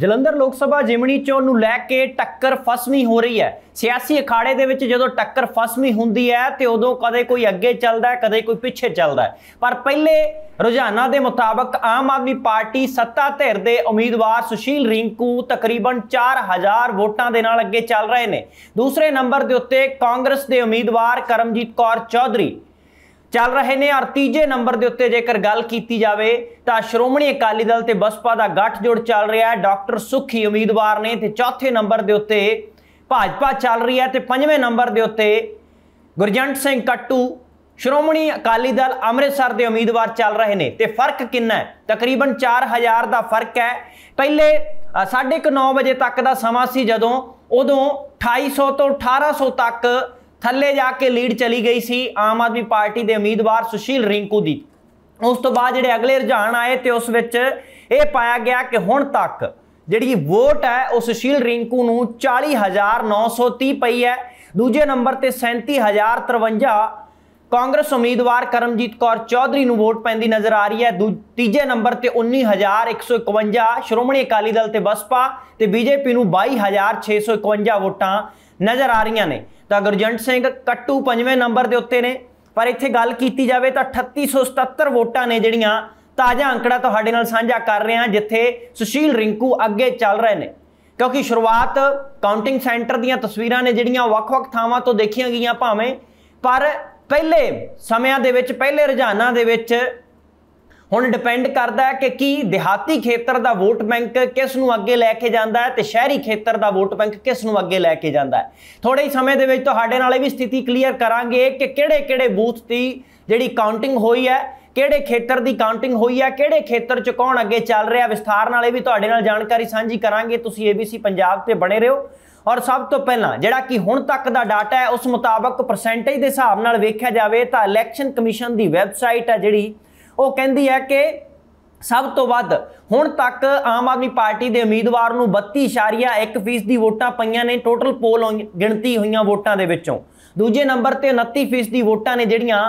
ਜਲੰਧਰ ਲੋਕ ਸਭਾ ਜਿਮਣੀ ਚੋਣ ਨੂੰ ਲੈ ਕੇ ਟੱਕਰ ਫਸਵੀਂ ਹੋ ਰਹੀ ਹੈ ਸਿਆਸੀ ਅਖਾੜੇ ਦੇ ਵਿੱਚ ਜਦੋਂ ਟੱਕਰ ਫਸਵੀਂ ਹੁੰਦੀ ਹੈ ਤੇ ਉਦੋਂ ਕਦੇ ਕੋਈ ਅੱਗੇ ਚੱਲਦਾ ਕਦੇ ਕੋਈ ਪਿੱਛੇ ਚੱਲਦਾ ਪਰ ਪਹਿਲੇ ਰੁਝਾਨਾਂ ਦੇ ਮੁਤਾਬਕ ਆਮ ਆਦਮੀ ਪਾਰਟੀ ਸੱਤਾ ਧਿਰ ਦੇ ਉਮੀਦਵਾਰ ਸੁਸ਼ੀਲ ਰਿੰਕੂ ਤਕਰੀਬਨ 4000 ਵੋਟਾਂ ਦੇ ਨਾਲ ਅੱਗੇ ਚੱਲ ਰਹੇ ਨੇ ਦੂਸਰੇ ਨੰਬਰ ਦੇ ਉੱਤੇ ਕਾਂਗਰਸ ਦੇ ਉਮੀਦਵਾਰ ਕਰਮਜੀਤ ਕੌਰ ਚੌਧਰੀ ਚੱਲ ਰਹੇ ਨੇ ਔਰ ਤੀਜੇ ਨੰਬਰ ਦੇ ਉੱਤੇ ਜੇਕਰ ਗੱਲ ਕੀਤੀ ਜਾਵੇ ਤਾਂ ਸ਼੍ਰੋਮਣੀ ਅਕਾਲੀ ਦਲ ਤੇ ਬਸਪਾ ਦਾ ਗੱਠਜੋੜ ਚੱਲ ਰਿਹਾ ਹੈ ਡਾਕਟਰ ਸੁਖੀ ਉਮੀਦਵਾਰ ਨੇ ਤੇ ਚੌਥੇ ਨੰਬਰ ਦੇ ਉੱਤੇ ਭਾਜਪਾ ਚੱਲ ਰਹੀ ਹੈ ਤੇ ਪੰਜਵੇਂ ਨੰਬਰ ਦੇ ਉੱਤੇ ਗੁਰਜੰਟ ਸਿੰਘ ਕੱਟੂ ਸ਼੍ਰੋਮਣੀ ਅਕਾਲੀ ਦਲ ਅੰਮ੍ਰਿਤਸਰ ਦੇ ਉਮੀਦਵਾਰ ਚੱਲ ਰਹੇ ਨੇ ਤੇ ਫਰਕ ਕਿੰਨਾ ਹੈ ਤਕਰੀਬਨ 4000 ਦਾ ਫਰਕ ਹੈ ਪਹਿਲੇ 9:30 ਵਜੇ ਤੱਕ ਦਾ ਸਮਾਂ ਸੀ ਜਦੋਂ ਉਦੋਂ 2800 ਤੋਂ 1800 ਤੱਕ ਥੱਲੇ ਜਾ ਕੇ ਲੀਡ ਚਲੀ ਗਈ ਸੀ ਆਮ ਆਦਮੀ ਪਾਰਟੀ ਦੇ ਉਮੀਦਵਾਰ ਸੁਸ਼ੀਲ ਰਿੰਕੂ ਦੀ ਉਸ ਤੋਂ ਬਾਅਦ ਜਿਹੜੇ ਅਗਲੇ ਰੁਝਾਨ ਆਏ ਤੇ ਉਸ ਵਿੱਚ ਇਹ ਪਾਇਆ ਗਿਆ ਕਿ ਹੁਣ ਤੱਕ ਜਿਹੜੀ ਵੋਟ ਹੈ ਉਹ ਸੁਸ਼ੀਲ ਰਿੰਕੂ ਨੂੰ 40930 ਪਈ ਹੈ ਦੂਜੇ ਨੰਬਰ ਤੇ 37053 ਕਾਂਗਰਸ ਉਮੀਦਵਾਰ ਕਰਮਜੀਤ ਕੌਰ ਚੌਧਰੀ ਨੂੰ ਵੋਟ ਪੈਂਦੀ ਨਜ਼ਰ ਆ ਰਹੀ ਹੈ ਤੀਜੇ ਨੰਬਰ ਤੇ 19151 ਸ਼੍ਰੋਮਣੀ ਅਕਾਲੀ ਦਲ ਤੇ ਬਸਪਾ ਤੇ ਬੀਜੇਪੀ ਨੂੰ 22651 ਵੋਟਾਂ ਨਜ਼ਰ ਆ ਰਹੀਆਂ ਨੇ ਤਾਂ ਗੁਰਜੰਟ ਸਿੰਘ ਕੱਟੂ 5ਵੇਂ ਨੰਬਰ ਦੇ ਉੱਤੇ ਨੇ ਪਰ ਇੱਥੇ ਗੱਲ ਕੀਤੀ ਜਾਵੇ ਤਾਂ 3877 ਵੋਟਾਂ ਨੇ ਜਿਹੜੀਆਂ ਤਾਜ਼ਾ ਅੰਕੜਾ ਤੁਹਾਡੇ ਨਾਲ ਸਾਂਝਾ ਕਰ ਰਹੇ ਹਾਂ ਜਿੱਥੇ ਸੁਸ਼ੀਲ ਰਿੰਕੂ ਅੱਗੇ ਚੱਲ ਰਹੇ ਨੇ ਕਿਉਂਕਿ ਸ਼ੁਰੂਆਤ ਕਾਊਂਟਿੰਗ ਸੈਂਟਰ ਦੀਆਂ ਤਸਵੀਰਾਂ ਨੇ ਜਿਹੜੀਆਂ ਵੱਖ-ਵੱਖ ਥਾਵਾਂ ਤੋਂ ਦੇਖੀਆਂ ਗਈਆਂ ਭਾਵੇਂ ਪਰ ਪਹਿਲੇ ਸਮਿਆਂ ਦੇ ਵਿੱਚ ਪਹਿਲੇ ਰੁਝਾਨਾਂ ਦੇ ਵਿੱਚ ਹੁਣ ਡਿਪੈਂਡ ਕਰਦਾ ਹੈ ਕਿ ਕੀ ਦਿਹਾਤੀ ਖੇਤਰ ਦਾ ਵੋਟ ਬੈਂਕ ਕਿਸ ਨੂੰ ਅੱਗੇ ਲੈ ਕੇ ਜਾਂਦਾ ਹੈ ਤੇ ਸ਼ਹਿਰੀ ਖੇਤਰ ਦਾ ਵੋਟ ਬੈਂਕ ਕਿਸ ਨੂੰ ਅੱਗੇ ਲੈ ਕੇ ਜਾਂਦਾ ਹੈ ਥੋੜੇ ਹੀ ਸਮੇਂ ਦੇ ਵਿੱਚ ਤੁਹਾਡੇ ਨਾਲ ਇਹ ਵੀ ਸਥਿਤੀ ਕਲੀਅਰ ਕਰਾਂਗੇ ਕਿ ਕਿਹੜੇ-ਕਿਹੜੇ ਬੂਥ ਦੀ ਜਿਹੜੀ ਕਾਊਂਟਿੰਗ ਹੋਈ ਹੈ ਕਿਹੜੇ ਖੇਤਰ ਦੀ ਕਾਊਂਟਿੰਗ ਹੋਈ ਹੈ ਕਿਹੜੇ ਖੇਤਰ ਚ ਕੌਣ ਅੱਗੇ ਚੱਲ ਰਿਹਾ ਵਿਸਥਾਰ ਨਾਲ ਇਹ ਵੀ ਤੁਹਾਡੇ ਨਾਲ ਜਾਣਕਾਰੀ ਸਾਂਝੀ ਕਰਾਂਗੇ ਤੁਸੀਂ ABC ਪੰਜਾਬ ਤੇ ਬਣੇ ਰਹੋ ਔਰ ਸਭ ਤੋਂ ਪਹਿਲਾਂ ਜਿਹੜਾ ਕਿ ਹੁਣ ਤੱਕ ਦਾ ਡਾਟਾ ਹੈ ਉਸ ਮੁਤਾਬਕ ਪਰਸੈਂਟੇਜ ਦੇ ਹਿਸਾਬ ਨਾਲ ਵੇਖਿਆ ਜਾਵੇ ਤਾਂ ਇਲੈਕਸ਼ਨ ਕਮਿਸ਼ਨ ਦੀ ਵੈਬਸਾਈਟ ਹੈ ਜਿਹੜੀ ਉਹ ਕਹਿੰਦੀ ਹੈ ਕਿ ਸਭ ਤੋਂ ਵੱਧ ਹੁਣ ਤੱਕ ਆਮ ਆਦਮੀ ਪਾਰਟੀ ਦੇ ਉਮੀਦਵਾਰ ਨੂੰ 32.1% ਦੀ ਵੋਟਾਂ ਪਈਆਂ ਨੇ ਟੋਟਲ ਪੋਲ ਗਿਣਤੀ ਹੋਈਆਂ ਵੋਟਾਂ ਦੇ ਵਿੱਚੋਂ ਦੂਜੇ ਨੰਬਰ ਤੇ 29% ਦੀ ਵੋਟਾਂ ਨੇ ਜਿਹੜੀਆਂ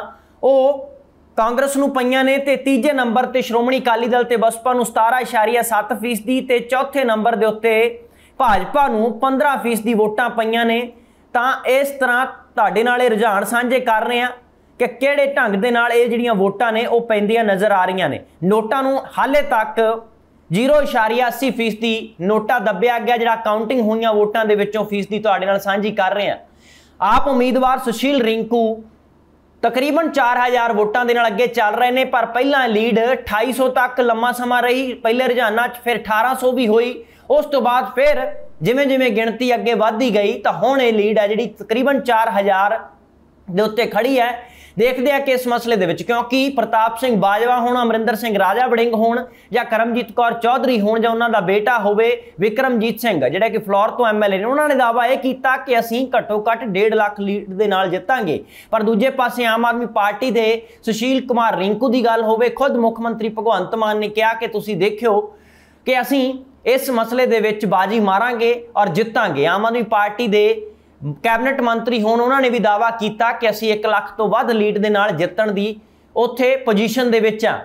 ਉਹ ਕਾਂਗਰਸ ਨੂੰ ਪਈਆਂ ਨੇ ਤੇ ਤੀਜੇ ਨੰਬਰ ਤੇ ਸ਼੍ਰੋਮਣੀ ਅਕਾਲੀ ਦਲ ਤੇ ਬਸਪਾ ਨੂੰ 17.7% ਦੀ ਤੇ ਚੌਥੇ ਨੰਬਰ ਦੇ ਉੱਤੇ ਭਾਜਪਾ ਨੂੰ 15% ਦੀ ਵੋਟਾਂ ਪਈਆਂ ਨੇ ਤਾਂ ਇਸ ਤਰ੍ਹਾਂ ਤੁਹਾਡੇ ਨਾਲ ਇਹ ਰੁਝਾਨ ਸਾਂਝੇ ਕਰ ਰਹੇ ਆ ਕਿ ਕਿਹੜੇ ਢੰਗ ਦੇ ਨਾਲ ਇਹ ਜਿਹੜੀਆਂ ਵੋਟਾਂ ਨੇ ਉਹ ਪੈਂਦੀਆਂ ਨਜ਼ਰ ਆ ਰਹੀਆਂ ਨੇ ਨੋਟਾਂ ਨੂੰ ਹਾਲੇ ਤੱਕ 0.80% ਨੋਟਾ ਦੱਬਿਆ ਗਿਆ ਜਿਹੜਾ ਕਾਊਂਟਿੰਗ ਹੋਈਆਂ ਵੋਟਾਂ ਦੇ ਵਿੱਚੋਂ ਫੀਸਦੀ ਤੁਹਾਡੇ ਨਾਲ ਸਾਂਝੀ ਕਰ ਰਹੇ ਆ ਆਪ ਉਮੀਦਵਾਰ ਸੁਸ਼ੀਲ ਰਿੰਕੂ ਤਕਰੀਬਨ 4000 ਵੋਟਾਂ ਦੇ ਨਾਲ ਅੱਗੇ ਚੱਲ ਰਹੇ ਨੇ ਪਰ ਪਹਿਲਾਂ ਲੀਡ 2800 ਤੱਕ ਲੰਮਾ ਸਮਾਂ ਰਹੀ ਪਹਿਲੇ ਰੁਝਾਨਾਂ 'ਚ ਫਿਰ 1800 ਵੀ ਹੋਈ ਉਸ ਤੋਂ ਬਾਅਦ ਫਿਰ ਜਿਵੇਂ ਜਿਵੇਂ ਗਿਣਤੀ ਅੱਗੇ ਵਧਦੀ ਗਈ ਤਾਂ ਹੁਣ ਇਹ ਲੀਡ ਹੈ ਜਿਹੜੀ ਤਕਰੀਬਨ 4000 ਦੇ ਉੱਤੇ ਖੜੀ ਹੈ ਦੇਖਦੇ ਆ ਕਿ ਇਸ ਮਸਲੇ ਦੇ ਵਿੱਚ ਕਿਉਂਕਿ ਪ੍ਰਤਾਪ ਸਿੰਘ ਬਾਜਵਾ ਹੋਣ ਅਮਰਿੰਦਰ ਸਿੰਘ ਰਾਜਾ ਵੜਿੰਗ ਹੋਣ ਜਾਂ ਕਰਮਜੀਤ ਕੌਰ ਚੌਧਰੀ ਹੋਣ ਜਾਂ ਉਹਨਾਂ ਦਾ ਬੇਟਾ ਹੋਵੇ ਵਿਕਰਮਜੀਤ ਸਿੰਘ ਜਿਹੜਾ ਕਿ ਫਲੋਰ ਤੋਂ ਐਮਐਲਏ ਨੇ ਉਹਨਾਂ ਨੇ ਦਾਵਾ ਇਹ ਕੀਤਾ ਕਿ ਅਸੀਂ ਘੱਟੋ ਘੱਟ 1.5 ਲੱਖ ਲੀਡ ਦੇ ਨਾਲ ਜਿੱਤਾਂਗੇ ਪਰ ਦੂਜੇ ਪਾਸੇ ਆਮ ਆਦਮੀ ਪਾਰਟੀ ਦੇ ਸੁਸ਼ੀਲ ਕੁਮਾਰ ਰਿੰਕੂ ਦੀ ਗੱਲ ਹੋਵੇ ਖੁਦ ਮੁੱਖ ਮੰਤਰੀ ਭਗਵੰਤ ਮਾਨ ਨੇ ਕਿਹਾ ਕਿ ਤੁਸੀਂ ਦੇਖਿਓ ਕਿ ਅਸੀਂ ਇਸ ਮਸਲੇ ਦੇ ਵਿੱਚ ਬਾਜੀ ਮਾਰਾਂਗੇ ਔਰ ਜਿੱਤਾਂਗੇ ਆਮ ਆਦਮੀ ਪਾਰਟੀ ਦੇ ਕੈਬਨਿਟ ਮੰਤਰੀ ਹੋਣ ਉਹਨਾਂ ਨੇ ਵੀ ਦਾਵਾ ਕੀਤਾ ਕਿ ਅਸੀਂ 1 ਲੱਖ ਤੋਂ ਵੱਧ ਲੀਡ ਦੇ ਨਾਲ ਜਿੱਤਣ ਦੀ ਉੱਥੇ ਪੋਜੀਸ਼ਨ ਦੇ ਵਿੱਚ ਆ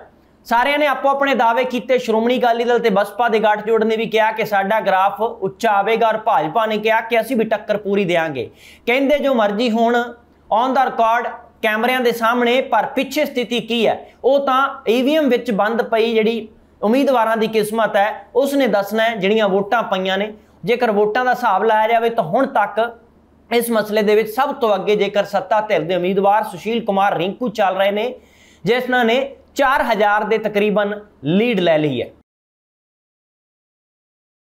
ਸਾਰਿਆਂ ਨੇ ਆਪੋ ਆਪਣੇ ਦਾਅਵੇ ਕੀਤੇ ਸ਼੍ਰੋਮਣੀ ਅਕਾਲੀ ਦਲ ਤੇ ਬਸਪਾ ਦੇ ਜੋੜ ਨੇ ਵੀ ਕਿਹਾ ਕਿ ਸਾਡਾ ਗ੍ਰਾਫ ਉੱਚਾ ਆਵੇਗਾ ਔਰ ਭਾਜਪਾ ਨੇ ਕਿਹਾ ਕਿ ਅਸੀਂ ਵੀ ਟੱਕਰ ਪੂਰੀ ਦੇਾਂਗੇ ਕਹਿੰਦੇ ਜੋ ਮਰਜ਼ੀ ਹੋਣ ਔਨ ਦਾ ਰਿਕਾਰਡ ਕੈਮਰਿਆਂ ਦੇ ਸਾਹਮਣੇ ਪਰ ਪਿੱਛੇ ਸਥਿਤੀ ਕੀ ਹੈ ਉਹ ਤਾਂ ਈਵੀਐਮ ਵਿੱਚ ਬੰਦ ਪਈ ਜਿਹੜੀ ਉਮੀਦਵਾਰਾਂ ਦੀ ਕਿਸਮਤ ਹੈ ਉਸ ਨੇ ਦੱਸਣਾ ਜਿਹੜੀਆਂ ਵੋਟਾਂ ਪਈਆਂ ਨੇ ਜੇਕਰ ਵੋਟਾਂ ਦਾ ਹਿਸਾਬ ਲਾਇਆ ਜਾਵੇ ਤਾਂ ਹੁਣ ਤੱਕ ਇਸ ਮਸਲੇ ਦੇ ਵਿੱਚ ਸਭ ਤੋਂ ਅੱਗੇ ਜੇਕਰ ਸੱਤਾ ਧਿਰ ਦੇ ਉਮੀਦਵਾਰ ਸੁਸ਼ੀਲ ਕੁਮਾਰ ਰਿੰਕੂ ਚੱਲ ਰਹੇ ਨੇ ਜਿਸ ਨੇ 4000 ਦੇ ਤਕਰੀਬਨ ਲੀਡ ਲੈ ਲਈ ਹੈ